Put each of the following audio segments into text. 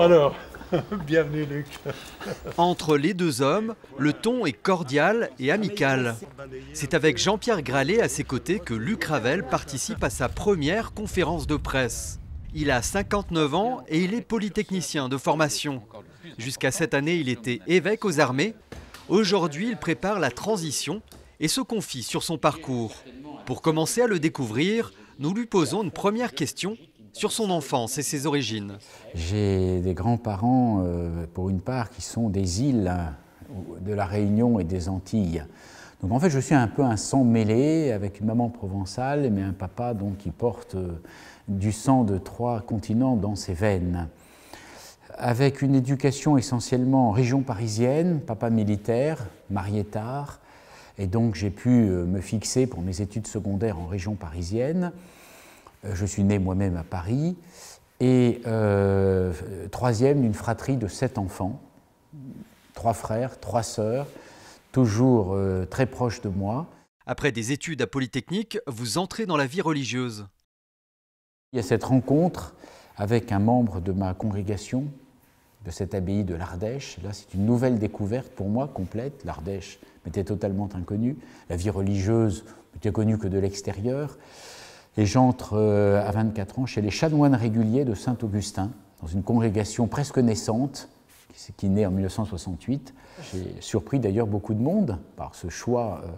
alors, bienvenue Luc. Entre les deux hommes, le ton est cordial et amical. C'est avec Jean-Pierre Gralet à ses côtés que Luc Ravel participe à sa première conférence de presse. Il a 59 ans et il est polytechnicien de formation. Jusqu'à cette année, il était évêque aux armées. Aujourd'hui, il prépare la transition et se confie sur son parcours. Pour commencer à le découvrir, nous lui posons une première question sur son enfance et ses origines. J'ai des grands-parents, euh, pour une part, qui sont des îles hein, de la Réunion et des Antilles. Donc en fait, je suis un peu un sang mêlé avec une maman provençale, mais un papa donc, qui porte euh, du sang de trois continents dans ses veines. Avec une éducation essentiellement en région parisienne, papa militaire, marié tard, et donc j'ai pu euh, me fixer pour mes études secondaires en région parisienne. Euh, je suis né moi-même à Paris. Et euh, troisième d'une fratrie de sept enfants, trois frères, trois sœurs, toujours euh, très proches de moi. Après des études à Polytechnique, vous entrez dans la vie religieuse. Il y a cette rencontre avec un membre de ma congrégation, de cette abbaye de l'Ardèche. Là, c'est une nouvelle découverte pour moi, complète. L'Ardèche m'était totalement inconnue. La vie religieuse n'était connue que de l'extérieur et j'entre euh, à 24 ans chez les chanoines réguliers de Saint-Augustin, dans une congrégation presque naissante, qui naît en 1968. J'ai surpris d'ailleurs beaucoup de monde par ce choix euh,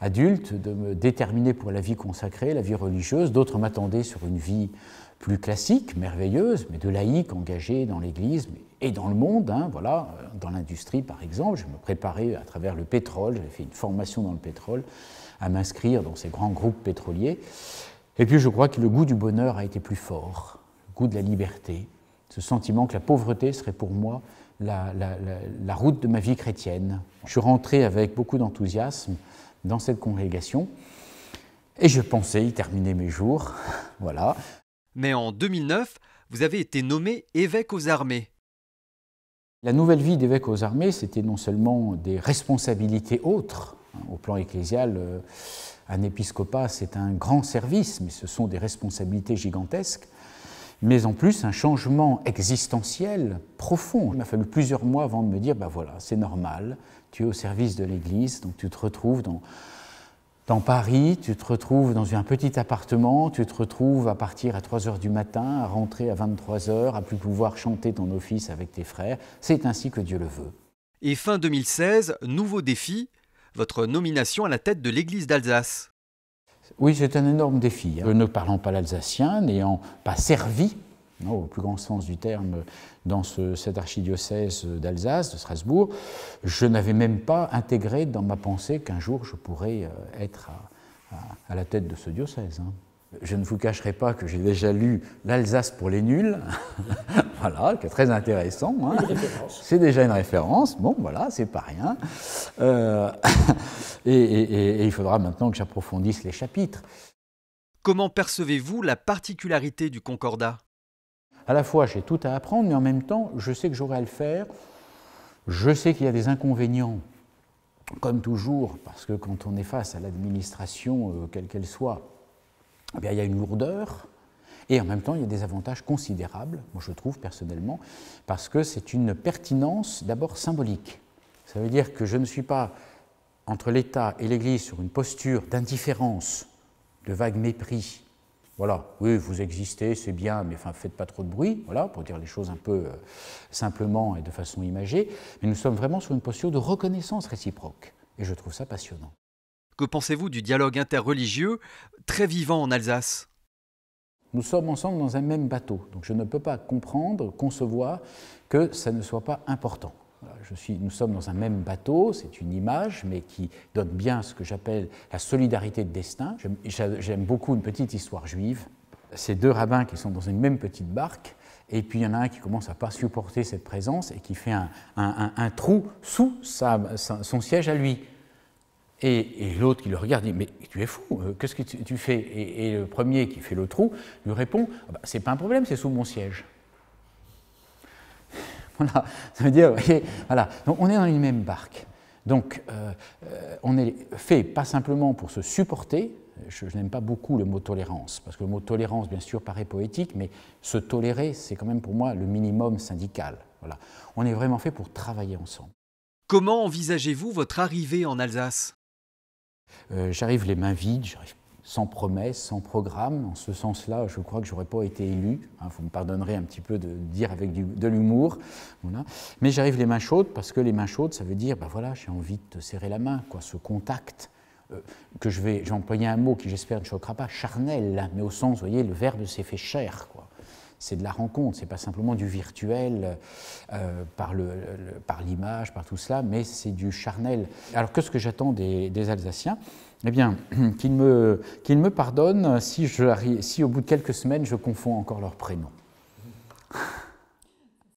adulte de me déterminer pour la vie consacrée, la vie religieuse. D'autres m'attendaient sur une vie plus classique, merveilleuse, mais de laïque engagé dans l'Église et dans le monde, hein, voilà, euh, dans l'industrie par exemple. Je me préparais à travers le pétrole, j'avais fait une formation dans le pétrole, à m'inscrire dans ces grands groupes pétroliers. Et puis je crois que le goût du bonheur a été plus fort, le goût de la liberté, ce sentiment que la pauvreté serait pour moi la, route de ma vie chrétienne. Je suis rentré avec beaucoup d'enthousiasme dans cette congrégation et je pensais y terminer mes jours. voilà. Mais en 2009, vous avez été nommé évêque aux armées. La nouvelle vie d'évêque aux armées, c'était non seulement des responsabilités autres, hein, au plan ecclésial, euh, un épiscopat, c'est un grand service, mais ce sont des responsabilités gigantesques, mais en plus un changement existentiel profond. Il m'a fallu plusieurs mois avant de me dire, ben voilà, c'est normal, tu es au service de l'Église, donc tu te retrouves dans, dans Paris, tu te retrouves dans un petit appartement, tu te retrouves à partir à 3 h du matin, à rentrer à 23 h à plus pouvoir chanter ton office avec tes frères. C'est ainsi que Dieu le veut. Et fin 2016, nouveau défi, votre nomination à la tête de l'Église d'Alsace. Oui, c'est un énorme défi. Hein. Ne parlant pas l'alsacien, n'ayant pas servi, au plus grand sens du terme, dans cet archidiocèse d'Alsace, de Strasbourg, je n'avais même pas intégré dans ma pensée qu'un jour je pourrais euh, être à, la tête de ce diocèse. Hein. Je ne vous cacherai pas que j'ai déjà lu L'Alsace pour les nuls voilà, qui est très intéressant. Hein. C'est déjà une référence, bon voilà, c'est pas rien. Euh, et, il faudra maintenant que j'approfondisse les chapitres. Comment percevez-vous la particularité du concordat À la fois, j'ai tout à apprendre, mais en même temps, je sais que j'aurai à le faire. Je sais qu'il y a des inconvénients comme toujours, parce que quand on est face à l'administration, euh, quelle qu'elle soit, eh il y a une lourdeur, et en même temps, il y a des avantages considérables, moi je trouve personnellement, parce que c'est une pertinence d'abord symbolique. Ça veut dire que je ne suis pas entre l'État et l'Église sur une posture d'indifférence, de vague mépris. Voilà, oui, vous existez, c'est bien, mais enfin, faites pas trop de bruit, voilà, pour dire les choses un peu euh, simplement et de façon imagée. Mais nous sommes vraiment sur une posture de reconnaissance réciproque. Et je trouve ça passionnant. Que pensez-vous du dialogue interreligieux très vivant en Alsace nous sommes ensemble dans un même bateau, donc je ne peux pas comprendre, concevoir que ça ne soit pas important. Je suis, nous sommes dans un même bateau, c'est une image, mais qui donne bien ce que j'appelle la solidarité de destin. J'aime beaucoup une petite histoire juive. Ces deux rabbins qui sont dans une même petite barque, et puis il y en a un qui commence à pas supporter cette présence et qui fait un, un trou sous sa, son siège à lui. Et, l'autre qui le regarde dit Mais tu es fou, euh, qu'est-ce que tu, fais et, le premier qui fait le trou lui répond ah bah, C'est pas un problème, c'est sous mon siège. Voilà, ça veut dire, voilà. Donc on est dans une même barque. Donc euh, euh, on est fait pas simplement pour se supporter, je, je n'aime pas beaucoup le mot tolérance, parce que le mot tolérance, bien sûr, paraît poétique, mais se tolérer, c'est quand même pour moi le minimum syndical. Voilà. On est vraiment fait pour travailler ensemble. Comment envisagez-vous votre arrivée en Alsace euh, j'arrive les mains vides, sans promesse, sans programme. En ce sens-là, je crois que j'aurais pas été élu. Hein, vous me pardonnerez un petit peu de dire avec de l'humour. Mais j'arrive les mains chaudes parce que les mains chaudes, ça veut dire, ben voilà, j'ai envie de te serrer la main, quoi, ce contact euh, que je vais, j'ai un mot qui j'espère ne choquera pas, charnel, hein, mais au sens, vous voyez, le verbe s'est fait chair, c'est de la rencontre, c'est pas simplement du virtuel euh, par l'image, par, tout cela, mais c'est du charnel. Alors que ce que j'attends des, Alsaciens eh bien, qu'ils me, qu'ils me pardonnent si, je, si au bout de quelques semaines je confonds encore leurs prénoms.